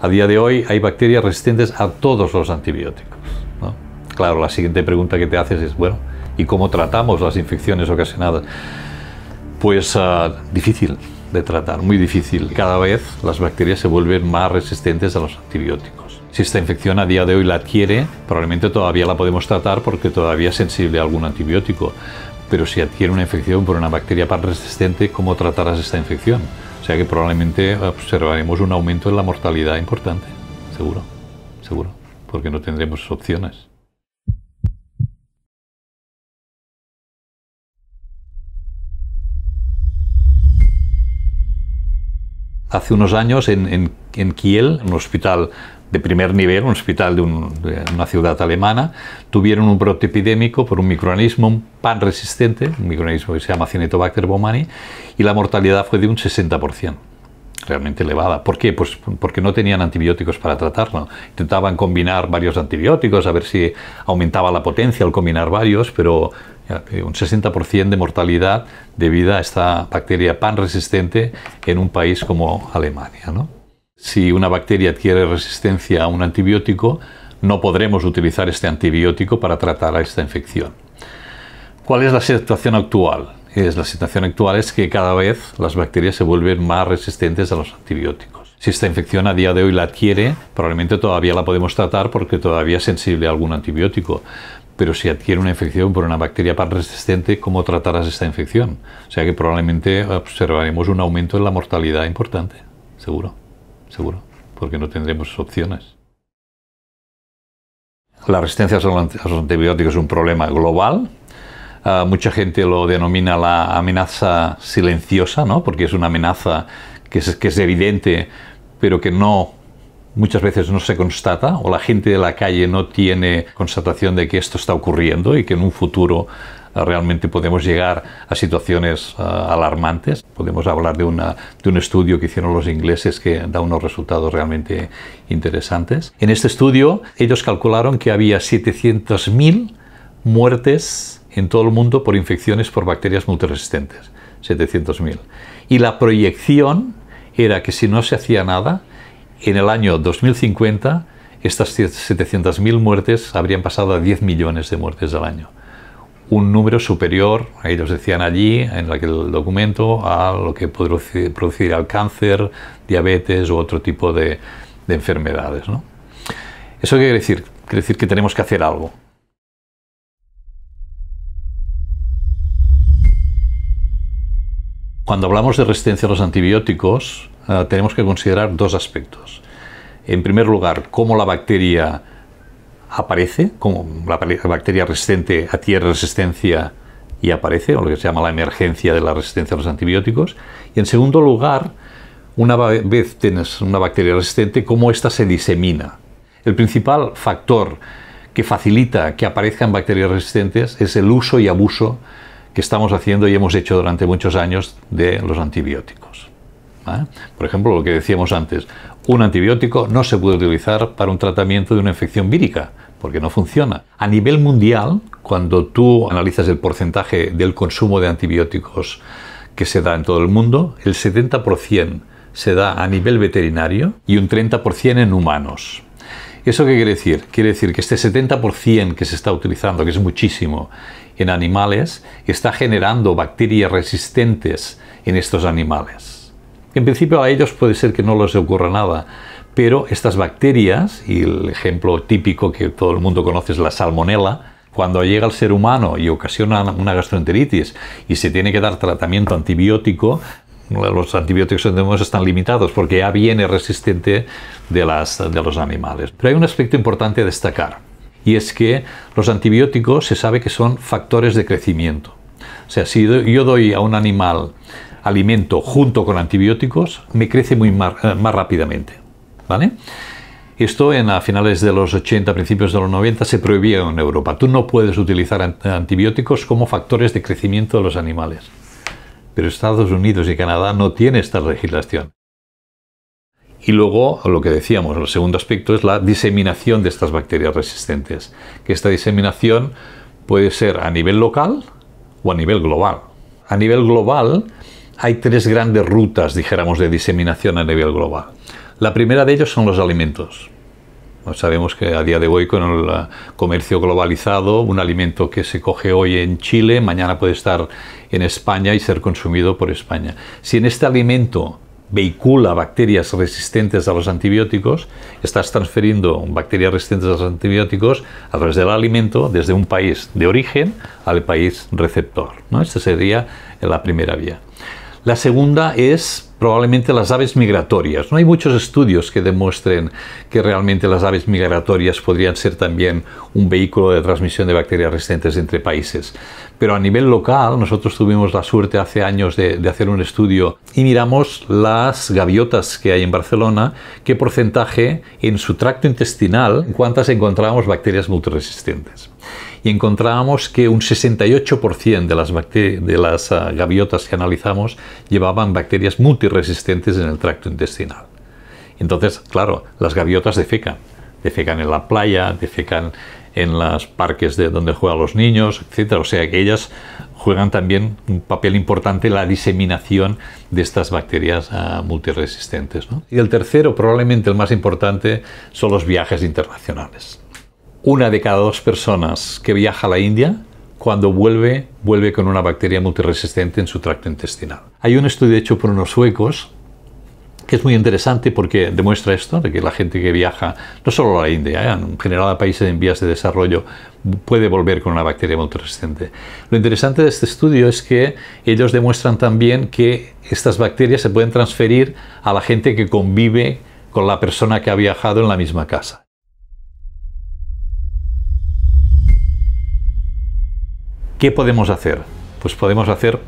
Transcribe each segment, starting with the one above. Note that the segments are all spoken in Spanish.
A día de hoy hay bacterias resistentes a todos los antibióticos. Claro, la siguiente pregunta que te haces es, bueno, ¿y cómo tratamos las infecciones ocasionadas? Pues ah, difícil de tratar, muy difícil. Cada vez las bacterias se vuelven más resistentes a los antibióticos. Si esta infección a día de hoy la adquiere, probablemente todavía la podemos tratar porque todavía es sensible a algún antibiótico. Pero si adquiere una infección por una bacteria pan resistente, ¿cómo tratarás esta infección? O sea que probablemente observaremos un aumento en la mortalidad importante, seguro, seguro, porque no tendremos opciones. Hace unos años en, en, en Kiel, un hospital de primer nivel, un hospital de, una ciudad alemana, tuvieron un brote epidémico por un microorganismo pan resistente, un microorganismo que se llama Cinetobacter bomani, y la mortalidad fue de un 60% realmente elevada. ¿Por qué? Pues porque no tenían antibióticos para tratarlo. Intentaban combinar varios antibióticos, a ver si aumentaba la potencia al combinar varios, pero eh, un 60% de mortalidad debido a esta bacteria pan resistente en un país como Alemania. ¿no? Si una bacteria adquiere resistencia a un antibiótico, no podremos utilizar este antibiótico para tratar a esta infección. ¿Cuál es la situación actual? Es, la situación actual es que cada vez las bacterias se vuelven más resistentes a los antibióticos. Si esta infección a día de hoy la adquiere, probablemente todavía la podemos tratar porque todavía es sensible a algún antibiótico. Pero si adquiere una infección por una bacteria más resistente, ¿cómo tratarás esta infección? O sea que probablemente observaremos un aumento en la mortalidad importante, seguro seguro, porque no tendremos opciones. La resistencia a los antibióticos es un problema global. Ah, mucha gente lo denomina la amenaza silenciosa, ¿no? porque es una amenaza que es, que es evidente, pero que no muchas veces no se constata o la gente de la calle no tiene constatación de que esto está ocurriendo y que en un futuro eh, realmente podemos llegar a situaciones eh, alarmantes. Podemos hablar de, de un estudio que hicieron los ingleses que da unos resultados realmente interesantes. En este estudio ellos calcularon que había 700.000 muertes en todo el mundo por infecciones por bacterias multiresistentes. 700.000. Y la proyección era que si no se hacía nada, en el año 2050 estas 700.000 muertes habrían pasado a 10 millones de muertes al año un número superior, ellos decían allí, en aquel documento, a lo que puede producir al cáncer, diabetes u otro tipo de, enfermedades. ¿Eso qué quiere decir? Quiere decir que tenemos que hacer algo. Cuando hablamos de resistencia a los antibióticos, eh, tenemos que considerar dos aspectos. En primer lugar, cómo la bacteria aparece como la bacteria resistente adquiere resistencia y aparece, o lo que se llama la emergencia de la resistencia a los antibióticos. Y en segundo lugar, una vez tienes una bacteria resistente, cómo ésta se disemina. El principal factor que facilita que aparezcan bacterias resistentes es el uso y abuso que estamos haciendo y hemos hecho durante muchos años de los antibióticos. Por ejemplo, lo que decíamos antes, un antibiótico no se puede utilizar para un tratamiento de una infección vírica, porque no funciona. A nivel mundial, cuando tú analizas el porcentaje del consumo de antibióticos que se da en todo el mundo, el 70% se da a nivel veterinario y un 30% en humanos. ¿Eso qué quiere decir? Quiere decir que este 70% que se está utilizando, que es muchísimo, en animales, está generando bacterias resistentes en estos animales. En principio a ellos puede ser que no les ocurra nada, pero estas bacterias, y el ejemplo típico que todo el mundo conoce es la salmonela, cuando llega al ser humano y ocasiona una gastroenteritis y se tiene que dar tratamiento antibiótico, los antibióticos que tenemos están limitados porque ya viene resistente de, las, de los animales. Pero hay un aspecto importante a destacar y es que los antibióticos se sabe que son factores de crecimiento. O sea, si yo doy a un animal alimento junto con antibióticos, me crece muy eh, más rápidamente. ¿Vale? Esto en, a finales de los 80, principios de los 90 se prohibía en Europa. Tú no puedes utilizar antibióticos como factores de crecimiento de los animales. Pero Estados Unidos y Canadá no tienen esta legislación. Y luego, lo que decíamos, el segundo aspecto es la diseminación de estas bacterias resistentes, que esta diseminación puede ser a nivel local o a nivel global. A nivel global, hay tres grandes rutas, dijéramos, de diseminación a nivel global. La primera de ellos son los alimentos. Pues sabemos que a día de hoy con el eh, comercio globalizado, un alimento que se coge hoy en Chile, mañana puede estar en España y ser consumido por España. Si en este alimento vehicula bacterias resistentes a los antibióticos, estás transferiendo bacterias resistentes a los antibióticos a través del alimento desde un país de origen al país receptor. ¿no? Esta sería la primera vía. La segunda es probablemente las aves migratorias. No hay muchos estudios que demuestren que realmente las aves migratorias podrían ser también un vehículo de transmisión de bacterias resistentes entre países. Pero a nivel local, nosotros tuvimos la suerte hace años de, hacer un estudio y miramos las gaviotas que hay en Barcelona, qué porcentaje en su tracto intestinal, cuántas encontrábamos bacterias multiresistentes y encontrábamos que un 68% de las, ah, gaviotas que analizamos llevaban bacterias multiresistentes resistentes en el tracto intestinal. Entonces, claro, las gaviotas defecan. Defecan en la playa, defecan en los parques de donde juegan los niños, etc. O sea que ellas juegan también un papel importante en la diseminación de estas bacterias ah, multiresistentes. Y el tercero, probablemente el más importante, son los viajes internacionales. Una de cada dos personas que viaja a la India cuando vuelve, vuelve con una bacteria multiresistente en su tracto intestinal. Hay un estudio hecho por unos suecos que es muy interesante porque demuestra esto, de que la gente que viaja, no solo a la India, ¿eh? en general a países en vías de desarrollo, puede volver con una bacteria multiresistente. Lo interesante de este estudio es que ellos demuestran también que estas bacterias se pueden transferir a la gente que convive con la persona que ha viajado en la misma casa. ¿Qué podemos hacer? Pues podemos hacer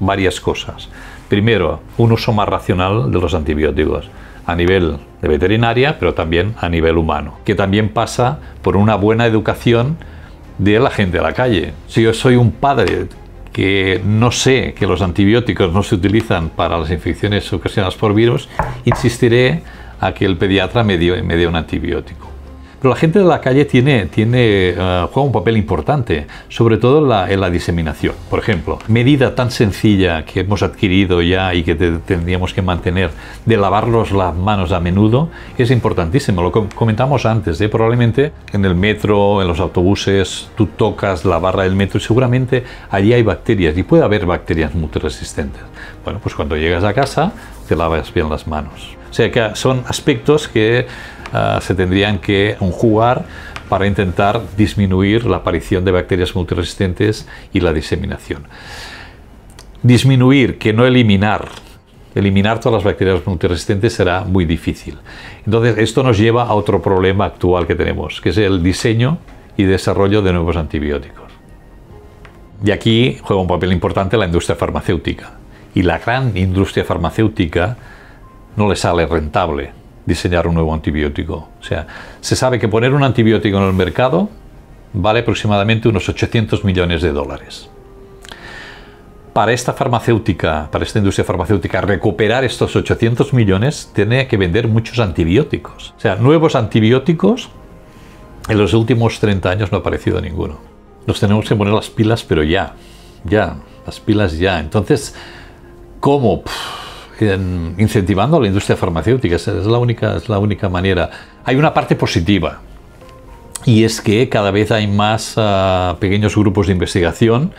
varias cosas. Primero, un uso más racional de los antibióticos a nivel de veterinaria, pero también a nivel humano, que también pasa por una buena educación de la gente de la calle. Si yo soy un padre que no sé que los antibióticos no se utilizan para las infecciones ocasionadas por virus, insistiré a que el pediatra me, me dé un antibiótico. Pero la gente de la calle tiene, tiene, eh, juega un papel importante, sobre todo en la, diseminación. Por ejemplo, medida tan sencilla que hemos adquirido ya y que tendríamos que mantener de lavarnos las manos a menudo es importantísimo. Lo comentamos antes, ¿eh? probablemente en el metro, en los autobuses, tú tocas la barra del metro y seguramente allí hay bacterias y puede haber bacterias multiresistentes. Bueno, pues cuando llegas a casa, te lavas bien las manos. O sea que son aspectos que eh, se tendrían que jugar para intentar disminuir la aparición de bacterias multiresistentes y la diseminación. Disminuir, que no eliminar. Eliminar todas las bacterias multiresistentes será muy difícil. Entonces, esto nos lleva a otro problema actual que tenemos, que es el diseño y desarrollo de nuevos antibióticos. Y aquí juega un papel importante la industria farmacéutica y la gran industria farmacéutica no le sale rentable diseñar un nuevo antibiótico. O sea, se sabe que poner un antibiótico en el mercado vale aproximadamente unos 800 millones de dólares. Para esta farmacéutica, para esta industria farmacéutica, recuperar estos 800 millones tiene que vender muchos antibióticos. O sea, nuevos antibióticos en los últimos 30 años no ha aparecido ninguno. Nos tenemos que poner las pilas, pero ya, ya, las pilas ya. Entonces, ¿Cómo? incentivando a la industria farmacéutica, es la, única, es la única manera. Hay una parte positiva, y es que cada vez hay más ah, pequeños grupos de investigación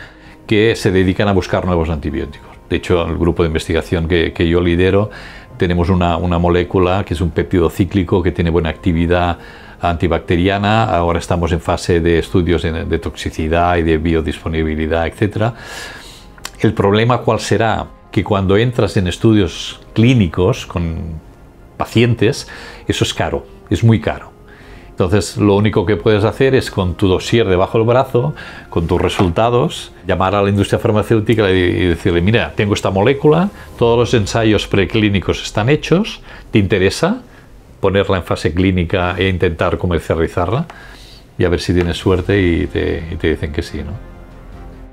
que se dedican a buscar nuevos antibióticos. De hecho, el grupo de investigación que, yo lidero tenemos una, molécula que es un péptido cíclico que tiene buena actividad antibacteriana. Ahora estamos en fase de estudios de, de toxicidad y de biodisponibilidad, etc. El problema cuál será? que cuando entras en estudios clínicos con pacientes, eso es caro, es muy caro. Entonces lo único que puedes hacer es con tu dossier debajo del brazo, con tus resultados, llamar a la industria farmacéutica y decirle, mira, tengo esta molécula, todos los ensayos preclínicos están hechos, ¿te interesa ponerla en fase clínica e intentar comercializarla? Y a ver si tienes suerte y te, y te dicen que sí. ¿no?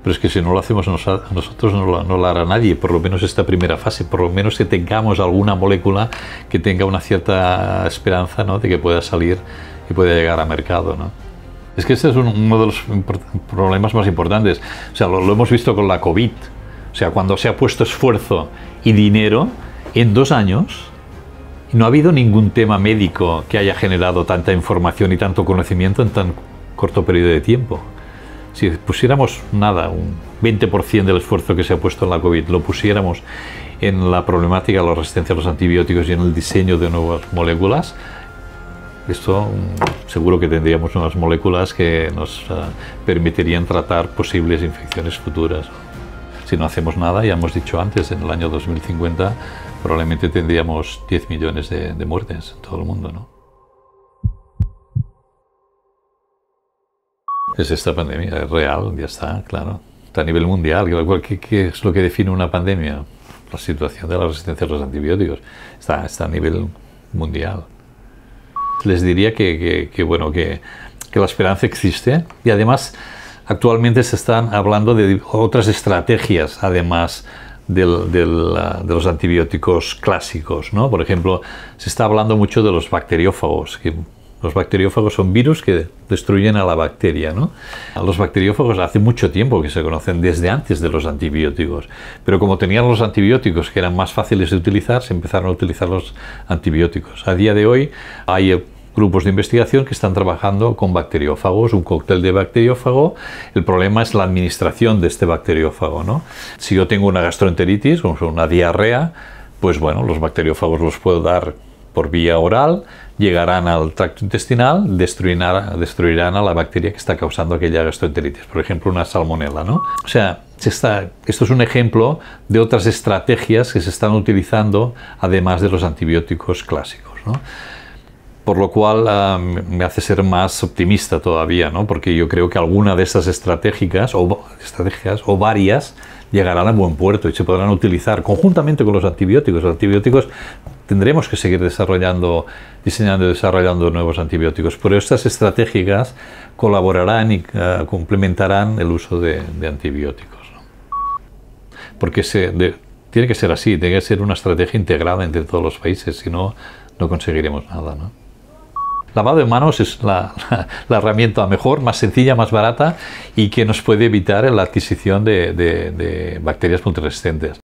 pero es que si no lo hacemos nosotros no lo, hará nadie, por lo menos esta primera fase, por lo menos que tengamos alguna molécula que tenga una cierta esperanza ¿no? de que pueda salir y pueda llegar a mercado. ¿no? Es que este es uno de los problemas más importantes. O sea, lo, lo hemos visto con la COVID. O sea, cuando se ha puesto esfuerzo y dinero, en dos años no ha habido ningún tema médico que haya generado tanta información y tanto conocimiento en tan corto periodo de tiempo si pusiéramos nada, un 20% del esfuerzo que se ha puesto en la COVID, lo pusiéramos en la problemática de la resistencia a los antibióticos y en el diseño de nuevas moléculas, esto mm, seguro que tendríamos unas moléculas que nos eh, permitirían tratar posibles infecciones futuras. Si no hacemos nada, ya hemos dicho antes, en el año 2050 probablemente tendríamos 10 millones de, muertes en todo el mundo. ¿no? Es esta pandemia, es real, ya está, claro. Está a nivel mundial, ¿qué, es lo que define una pandemia? La situación de la resistencia a los antibióticos. Está, está a nivel mundial. Les diría que, bueno, que, la esperanza existe y además actualmente se están hablando de otras estrategias, además ah, de los antibióticos clásicos, ¿no? Por ejemplo, se está hablando mucho de los bacteriófagos, que los bacteriófagos son virus que destruyen a la bacteria. ¿no? Los bacteriófagos hace mucho tiempo que se conocen, desde antes de los antibióticos. Pero como tenían los antibióticos que eran más fáciles de utilizar, se empezaron a utilizar los antibióticos. A día de hoy hay eh, grupos de investigación que están trabajando con bacteriófagos, un cóctel de bacteriófago. El problema es la administración de este bacteriófago. ¿no? Si yo tengo una gastroenteritis o una diarrea, pues bueno, los bacteriófagos los puedo dar por vía oral, llegarán al tracto intestinal, destruirán, a la bacteria que está causando aquella gastroenteritis, por ejemplo, una salmonela, ¿no? O sea, esto es un ejemplo de otras estrategias que se están utilizando, además de los antibióticos clásicos, ¿no? por lo cual ah, me hace ser más optimista todavía, ¿no? porque yo creo que alguna de estas estratégicas o, estrategias, o varias llegarán a buen puerto y se podrán utilizar conjuntamente con los antibióticos. Los antibióticos tendremos que seguir desarrollando, diseñando y desarrollando nuevos antibióticos, pero estas estratégicas colaborarán y eh, complementarán el uso de, antibióticos. Porque tiene que ser así, tiene que ser una estrategia integrada entre todos los países, si no, no conseguiremos nada. Lavado de manos es la, herramienta mejor, más sencilla, más barata y que nos puede evitar la adquisición de, de bacterias multiresistentes.